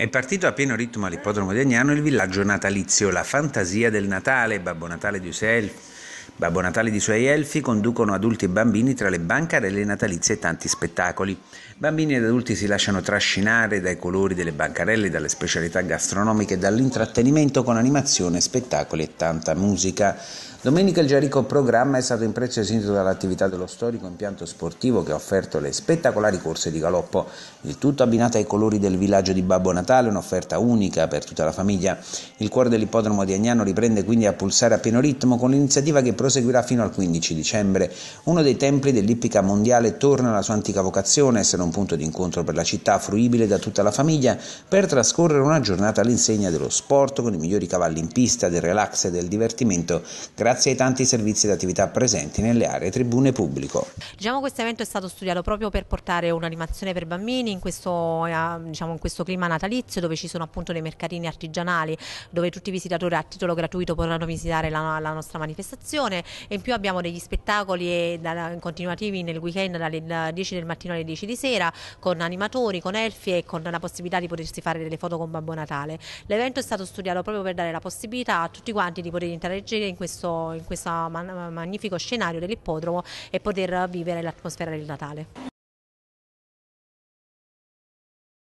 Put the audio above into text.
È partito a pieno ritmo all'ippodromo di Agnano il villaggio natalizio La Fantasia del Natale, Babbo Natale di Uself, Babbo Natale e i suoi elfi conducono adulti e bambini tra le bancarelle natalizie e tanti spettacoli. Bambini ed adulti si lasciano trascinare dai colori delle bancarelle, dalle specialità gastronomiche, e dall'intrattenimento con animazione, spettacoli e tanta musica. Domenica il Giarico Programma è stato impreziosito dall'attività dello storico impianto sportivo che ha offerto le spettacolari corse di galoppo, il tutto abbinato ai colori del villaggio di Babbo Natale, un'offerta unica per tutta la famiglia. Il cuore dell'ippodromo di Agnano riprende quindi a pulsare a pieno ritmo con l'iniziativa che proseguirà fino al 15 dicembre. Uno dei templi dell'Ippica Mondiale torna alla sua antica vocazione, essere un punto di incontro per la città, fruibile da tutta la famiglia, per trascorrere una giornata all'insegna dello sport, con i migliori cavalli in pista, del relax e del divertimento, grazie ai tanti servizi ed attività presenti nelle aree tribune pubblico. Diciamo questo evento è stato studiato proprio per portare un'animazione per bambini in questo, eh, diciamo, in questo clima natalizio, dove ci sono appunto dei mercatini artigianali, dove tutti i visitatori a titolo gratuito potranno visitare la, la nostra manifestazione stagione e in più abbiamo degli spettacoli continuativi nel weekend dalle 10 del mattino alle 10 di sera con animatori, con elfi e con la possibilità di potersi fare delle foto con Babbo Natale. L'evento è stato studiato proprio per dare la possibilità a tutti quanti di poter interagire in questo, in questo magnifico scenario dell'ippodromo e poter vivere l'atmosfera del Natale.